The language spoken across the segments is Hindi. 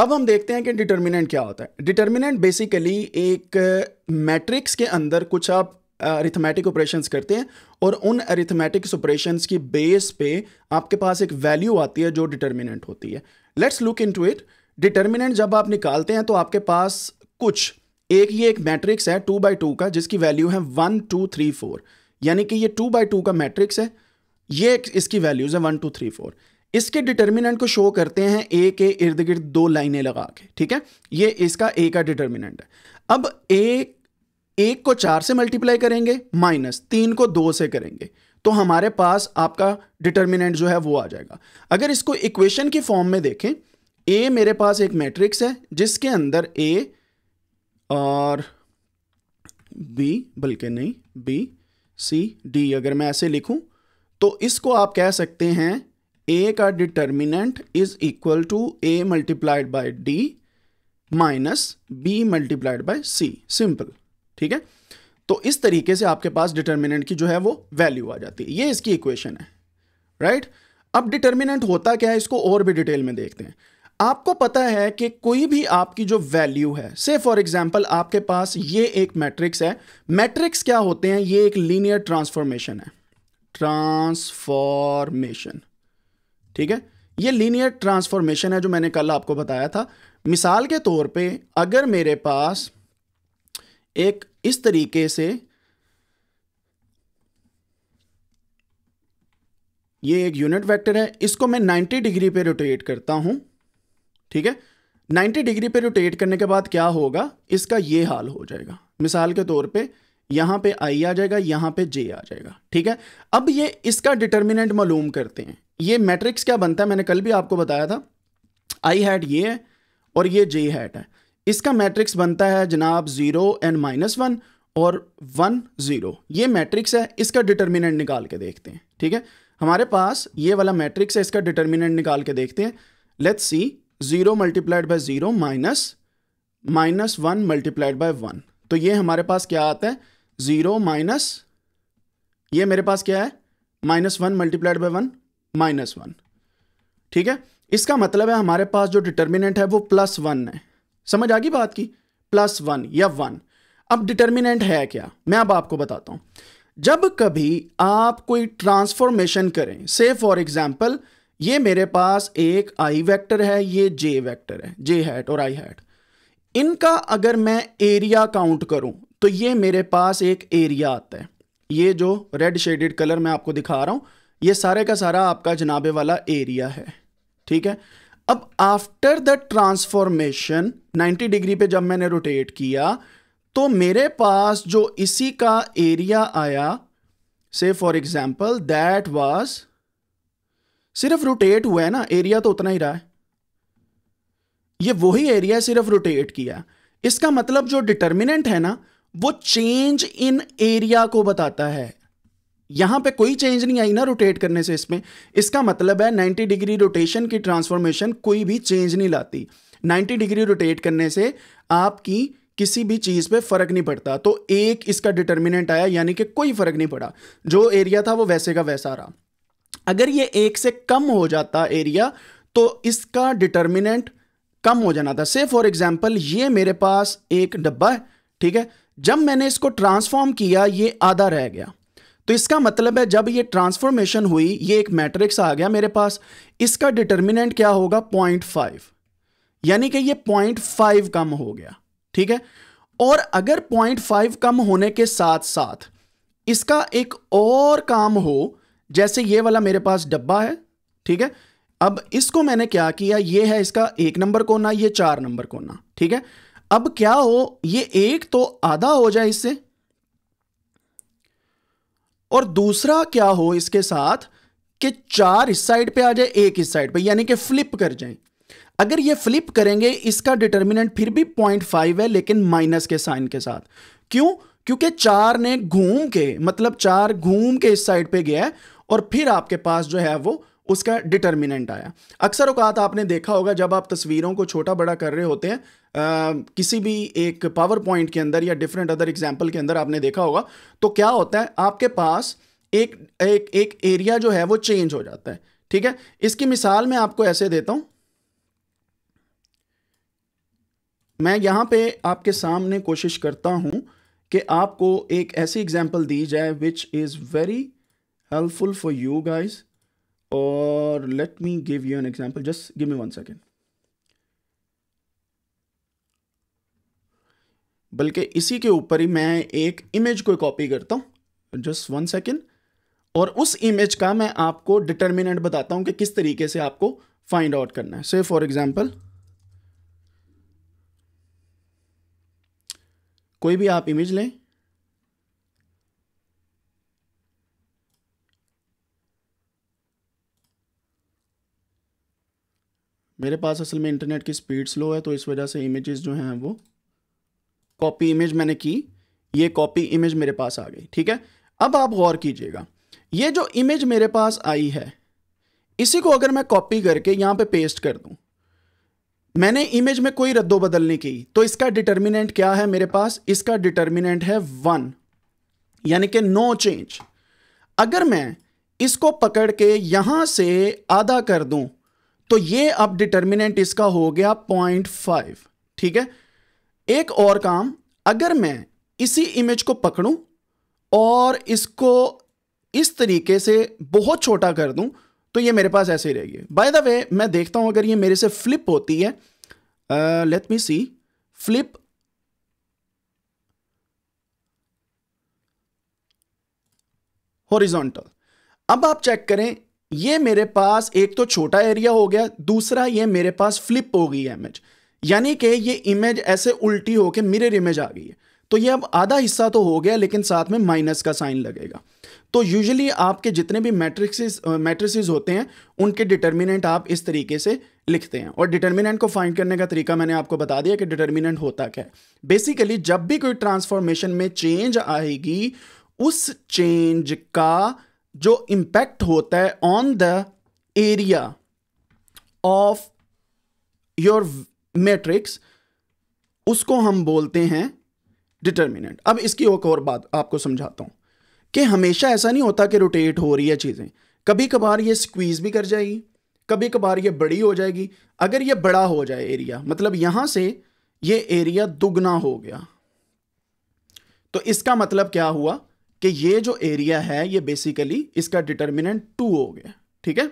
अब हम देखते हैं कि डिटर्मिनेंट क्या होता है डिटर्मिनेंट बेसिकली एक मैट्रिक्स के अंदर कुछ आप अरिथमेटिक ऑपरेशंस करते हैं और उन अरिथमेटिक ऑपरेशंस की बेस पे आपके पास एक वैल्यू आती है जो डिटर्मिनेंट होती है let's look into it determinant जब आप निकालते हैं तो आपके पास कुछ एक ये एक मैट्रिक्स है टू बाई टू का जिसकी वैल्यू है वन टू थ्री फोर यानी कि ये टू बाई टू का मैट्रिक्स है ये इसकी वैल्यूज़ है वन टू थ्री फोर इसके डिटर्मिनेंट को शो करते हैं ए के इर्द गिर्द दो लाइनें लगा के ठीक है ये इसका ए का डिटर्मिनेंट है अब ए एक को चार से मल्टीप्लाई करेंगे माइनस तीन को दो से करेंगे तो हमारे पास आपका डिटर्मिनेंट जो है वो आ जाएगा अगर इसको इक्वेशन की फॉर्म में देखें ए मेरे पास एक मैट्रिक्स है जिसके अंदर ए और बी बल्कि नहीं बी सी डी अगर मैं ऐसे लिखूं तो इसको आप कह सकते हैं ए का determinant is equal to A multiplied by D minus B multiplied by C simple ठीक है तो इस तरीके से आपके पास डिटर्मिनेंट की जो है वो वैल्यू आ जाती है ये इसकी इक्वेशन है राइट right? अब डिटर्मिनेंट होता क्या है इसको और भी डिटेल में देखते हैं आपको पता है कि कोई भी आपकी जो वैल्यू है से फॉर एग्जांपल आपके पास ये एक मैट्रिक्स है मैट्रिक्स क्या होते हैं ये एक लीनियर ट्रांसफॉर्मेशन है ट्रांसफॉर्मेशन ठीक है ये लीनियर ट्रांसफॉर्मेशन है जो मैंने कल आपको बताया था मिसाल के तौर पे अगर मेरे पास एक इस तरीके से ये एक यूनिट वेक्टर है इसको मैं 90 डिग्री पे रोटेट करता हूं ठीक है 90 डिग्री पे रोटेट करने के बाद क्या होगा इसका ये हाल हो जाएगा मिसाल के तौर पे यहां पे आई आ जाएगा यहां पे जे आ जाएगा ठीक है अब ये इसका डिटर्मिनेंट मालूम करते हैं ये मैट्रिक्स क्या बनता है मैंने कल भी आपको बताया था आई हैट ये है और ये जे हैट है इसका मैट्रिक्स बनता है जनाब ज़ीरो एंड माइनस वन और वन ज़ीरो ये मैट्रिक्स है इसका डिटर्मिनेंट निकाल के देखते हैं ठीक है हमारे पास ये वाला मैट्रिक्स है इसका डिटर्मिनेंट निकाल के देखते हैं let's see zero multiplied by zero minus minus one multiplied by one तो ये हमारे पास क्या आता है ज़ीरो माइनस ये मेरे पास क्या है minus one multiplied by one minus one ठीक है इसका मतलब है हमारे पास जो डिटर्मिनेंट है वो प्लस वन है समझ आ गई बात की प्लस वन या वन अब डिटर्मिनेंट है क्या मैं अब आपको बताता हूं जब कभी आप कोई ट्रांसफॉर्मेशन करें से फॉर एग्जाम्पल ये मेरे पास एक आई वेक्टर है ये जे वेक्टर है जे हैट और आई हैट इनका अगर मैं एरिया काउंट करूं तो ये मेरे पास एक एरिया आता है ये जो रेड शेडेड कलर मैं आपको दिखा रहा हूँ ये सारे का सारा आपका जनाबे वाला एरिया है ठीक है अब आफ्टर द ट्रांसफॉर्मेशन 90 डिग्री पे जब मैंने रोटेट किया तो मेरे पास जो इसी का एरिया आया से फॉर एग्जाम्पल दैट वाज सिर्फ रोटेट हुआ है ना एरिया तो उतना ही रहा है ये वही एरिया सिर्फ रोटेट किया इसका मतलब जो डिटर्मिनेंट है ना वो चेंज इन एरिया को बताता है यहां पे कोई चेंज नहीं आई ना रोटेट करने से इसमें इसका मतलब है 90 डिग्री रोटेशन की ट्रांसफॉर्मेशन कोई भी चेंज नहीं लाती 90 डिग्री रोटेट करने से आपकी किसी भी चीज़ पे फर्क नहीं पड़ता तो एक इसका डिटर्मिनेंट आया यानी कि कोई फर्क नहीं पड़ा जो एरिया था वो वैसे का वैसा रहा अगर ये एक से कम हो जाता एरिया तो इसका डिटर्मिनेंट कम हो जाना था से फॉर एग्जाम्पल ये मेरे पास एक डब्बा है ठीक है जब मैंने इसको ट्रांसफॉर्म किया ये आधा रह गया तो इसका मतलब है जब ये ट्रांसफॉर्मेशन हुई ये एक मैट्रिक्स आ गया मेरे पास इसका डिटर्मिनेंट क्या होगा पॉइंट फाइव यानी कि ये पॉइंट कम हो गया ठीक है और अगर पॉइंट फाइव कम होने के साथ साथ इसका एक और काम हो जैसे ये वाला मेरे पास डब्बा है ठीक है अब इसको मैंने क्या किया ये है इसका एक नंबर कोना ये चार नंबर कोना ठीक है अब क्या हो ये एक तो आधा हो जाए इससे और दूसरा क्या हो इसके साथ कि चार इस साइड पे आ जाए एक इस साइड पे यानी कि फ्लिप कर जाए अगर ये फ्लिप करेंगे इसका डिटर्मिनेंट फिर भी पॉइंट फाइव है लेकिन माइनस के साइन के साथ क्यों क्योंकि चार ने घूम के मतलब चार घूम के इस साइड पे गया है और फिर आपके पास जो है वो उसका डिटर्मिनेंट आया अक्सर अवकात आपने देखा होगा जब आप तस्वीरों को छोटा बड़ा कर रहे होते हैं आ, किसी भी एक पावर पॉइंट के अंदर या डिफरेंट अदर एग्जाम्पल के अंदर आपने देखा होगा तो क्या होता है आपके पास एक एक एक एरिया जो है वो चेंज हो जाता है ठीक है इसकी मिसाल मैं आपको ऐसे देता हूँ मैं यहां पे आपके सामने कोशिश करता हूं कि आपको एक ऐसी एग्जाम्पल दी जाए which is very helpful for you guys or let me give you an example just give me one second बल्कि इसी के ऊपर ही मैं एक इमेज को कॉपी करता हूं जस्ट वन सेकेंड और उस इमेज का मैं आपको डिटर्मिनेंट बताता हूं कि किस तरीके से आपको फाइंड आउट करना है से फॉर एग्जांपल कोई भी आप इमेज लें मेरे पास असल में इंटरनेट की स्पीड स्लो है तो इस वजह से इमेजेस जो हैं वो कॉपी इमेज मैंने की ये कॉपी इमेज मेरे पास आ गई ठीक है अब आप गौर कीजिएगा ये जो इमेज मेरे पास आई है इसी को अगर मैं कॉपी करके यहाँ पे पेस्ट कर दूँ मैंने इमेज में कोई रद्दो बदल नहीं की तो इसका डिटर्मिनेंट क्या है मेरे पास इसका डिटर्मिनेंट है वन यानी कि नो चेंज अगर मैं इसको पकड़ के यहाँ से आधा कर दूँ तो ये अब डिटर्मिनेंट इसका हो गया पॉइंट फाइव ठीक है एक और काम अगर मैं इसी इमेज को पकड़ूं और इसको इस तरीके से बहुत छोटा कर दूं तो ये मेरे पास ऐसे ही रहेगी बाय द वे मैं देखता हूं अगर ये मेरे से फ्लिप होती है let me see flip horizontal अब आप चेक करें ये मेरे पास एक तो छोटा एरिया हो गया दूसरा ये मेरे पास फ्लिप हो गई है इमेज यानी कि ये इमेज ऐसे उल्टी होकर मिरर इमेज आ गई है तो ये अब आधा हिस्सा तो हो गया लेकिन साथ में माइनस का साइन लगेगा तो यूजुअली आपके जितने भी मैट्रिक मैट्रिसेस होते हैं उनके डिटर्मिनेंट आप इस तरीके से लिखते हैं और डिटर्मिनेंट को फाइंड करने का तरीका मैंने आपको बता दिया कि डिटर्मिनेंट होता क्या है बेसिकली जब भी कोई ट्रांसफॉर्मेशन में चेंज आएगी उस चेंज का जो इम्पैक्ट होता है on the area of your matrix उसको हम बोलते हैं डिटर्मिनेंट अब इसकी एक और बात आपको समझाता हूँ कि हमेशा ऐसा नहीं होता कि रोटेट हो रही है चीज़ें कभी कभार ये स्क्वीज़ भी कर जाएगी कभी कभार ये बड़ी हो जाएगी अगर ये बड़ा हो जाए एरिया मतलब यहाँ से ये एरिया दुगना हो गया तो इसका मतलब क्या हुआ कि ये जो एरिया है ये बेसिकली इसका डिटर्मिनेंट टू हो गया ठीक है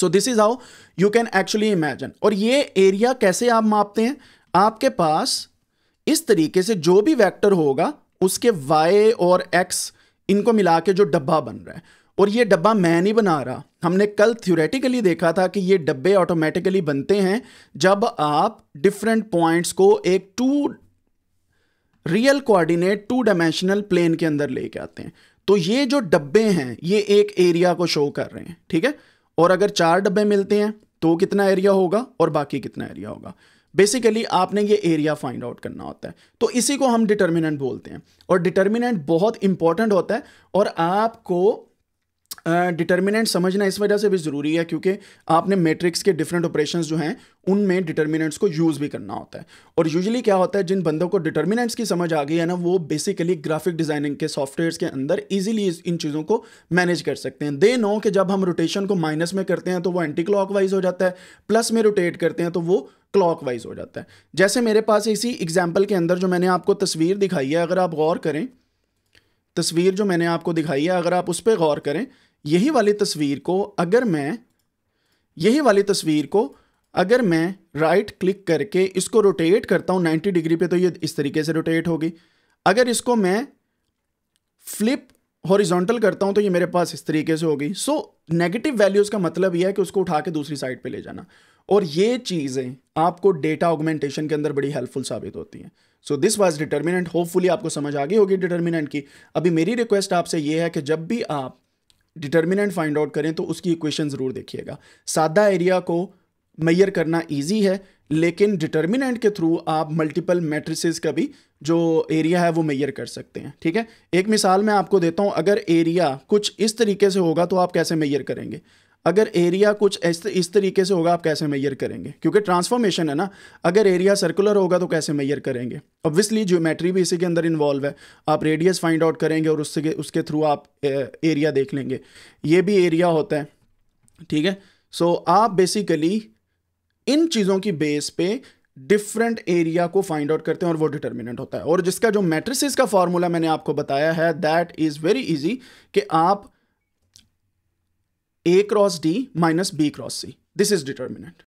so this is how you can actually imagine और ये एरिया कैसे आप मापते हैं आपके पास इस तरीके से जो भी वेक्टर होगा उसके वाई और एक्स इनको मिला के जो डब्बा बन रहा है और ये डब्बा मैं नहीं बना रहा हमने कल थ्योरेटिकली देखा था कि ये डब्बे ऑटोमेटिकली बनते हैं जब आप डिफरेंट पॉइंट्स को एक two real coordinate two dimensional plane के अंदर लेके आते हैं तो ये जो डब्बे हैं ये एक एरिया को शो कर रहे हैं ठीक है और अगर चार डब्बे मिलते हैं तो कितना एरिया होगा और बाकी कितना एरिया होगा बेसिकली आपने ये एरिया फाइंड आउट करना होता है तो इसी को हम डिटर्मिनेंट बोलते हैं और डिटर्मिनेंट बहुत इंपॉर्टेंट होता है और आपको डिटर्मिनेंट uh, समझना इस वजह से भी ज़रूरी है क्योंकि आपने मैट्रिक्स के डिफरेंट ऑपरेशंस जो हैं उनमें डिटर्मिनेंट्स को यूज़ भी करना होता है और यूजली क्या होता है जिन बंदों को डिटर्मिनेंट्स की समझ आ गई है ना वो बेसिकली ग्राफिक डिज़ाइनिंग के सॉफ्टवेयर के अंदर ईजिली इन चीज़ों को मैनेज कर सकते हैं दे नो कि जब हम रोटेशन को माइनस में करते हैं तो वो एंटी क्लॉक हो जाता है प्लस में रोटेट करते हैं तो वो क्लॉक वाइज हो जाता है जैसे मेरे पास इसी एग्जाम्पल के अंदर जो मैंने आपको तस्वीर दिखाई है अगर आप गौर करें तस्वीर जो मैंने आपको दिखाई है अगर आप उस पर गौर करें यही वाली तस्वीर को अगर मैं यही वाली तस्वीर को अगर मैं राइट क्लिक करके इसको रोटेट करता हूँ 90 डिग्री पे तो ये इस तरीके से रोटेट होगी अगर इसको मैं फ्लिप हॉरिजॉन्टल करता हूँ तो ये मेरे पास इस तरीके से होगी सो नेगेटिव वैल्यूज़ का मतलब ये है कि उसको उठा के दूसरी साइड पे ले जाना और ये चीज़ें आपको डेटा ऑगमेंटेशन के अंदर बड़ी हेल्पफुल साबित होती हैं so this was determinant hopefully आपको समझ आ गई होगी डिटर्मिनेंट की अभी मेरी रिक्वेस्ट आपसे ये है कि जब भी आप डिटर्मिनेंट फाइंड आउट करें तो उसकी इक्वेशन ज़रूर देखिएगा सादा एरिया को मैयर करना ईजी है लेकिन डिटर्मिनेंट के थ्रू आप मल्टीपल मैट्रिसेस का भी जो एरिया है वो मैयर कर सकते हैं ठीक है एक मिसाल मैं आपको देता हूँ अगर एरिया कुछ इस तरीके से होगा तो आप कैसे मैयर करेंगे अगर एरिया कुछ इस, इस तरीके से होगा आप कैसे मैयर करेंगे क्योंकि ट्रांसफॉर्मेशन है ना अगर एरिया सर्कुलर होगा तो कैसे मैयर करेंगे ऑब्वियसली ज्योमेट्री भी इसी के अंदर इन्वॉल्व है आप रेडियस फाइंड आउट करेंगे और उसके उसके थ्रू आप एरिया देख लेंगे ये भी एरिया होता है ठीक है सो so, आप बेसिकली इन चीज़ों की बेस पे डिफरेंट एरिया को फाइंड आउट करते हैं और वो डिटर्मिनेंट होता है और जिसका जो मैट्रिस का फॉर्मूला मैंने आपको बताया है दैट इज़ वेरी ईजी कि आप A cross D minus B cross C. This is determinant.